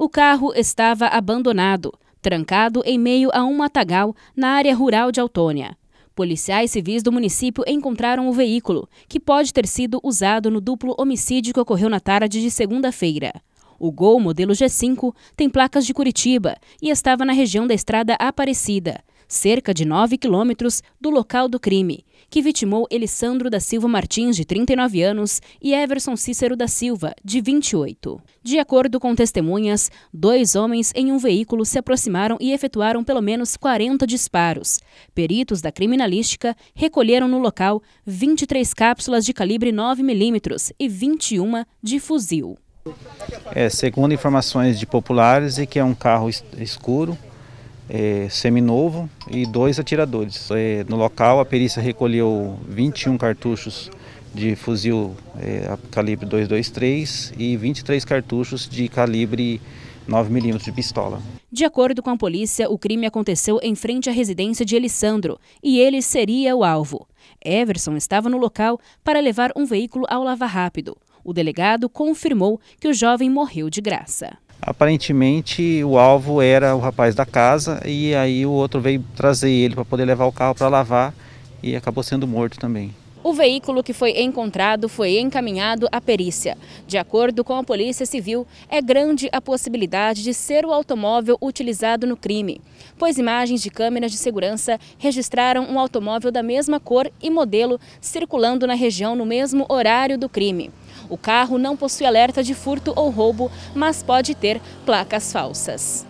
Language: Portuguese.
O carro estava abandonado, trancado em meio a um matagal na área rural de Autônia. Policiais civis do município encontraram o veículo, que pode ter sido usado no duplo homicídio que ocorreu na tarde de segunda-feira. O Gol modelo G5 tem placas de Curitiba e estava na região da estrada Aparecida, cerca de 9 quilômetros do local do crime, que vitimou Elisandro da Silva Martins, de 39 anos, e Everson Cícero da Silva, de 28. De acordo com testemunhas, dois homens em um veículo se aproximaram e efetuaram pelo menos 40 disparos. Peritos da criminalística recolheram no local 23 cápsulas de calibre 9mm e 21 de fuzil. É, segundo informações de populares, é que é um carro escuro, é, seminovo e dois atiradores. É, no local, a perícia recolheu 21 cartuchos de fuzil é, calibre 223 e 23 cartuchos de calibre 9mm de pistola. De acordo com a polícia, o crime aconteceu em frente à residência de Elisandro e ele seria o alvo. Everson estava no local para levar um veículo ao lava rápido. O delegado confirmou que o jovem morreu de graça. Aparentemente o alvo era o rapaz da casa e aí o outro veio trazer ele para poder levar o carro para lavar e acabou sendo morto também. O veículo que foi encontrado foi encaminhado à perícia. De acordo com a Polícia Civil, é grande a possibilidade de ser o automóvel utilizado no crime, pois imagens de câmeras de segurança registraram um automóvel da mesma cor e modelo circulando na região no mesmo horário do crime. O carro não possui alerta de furto ou roubo, mas pode ter placas falsas.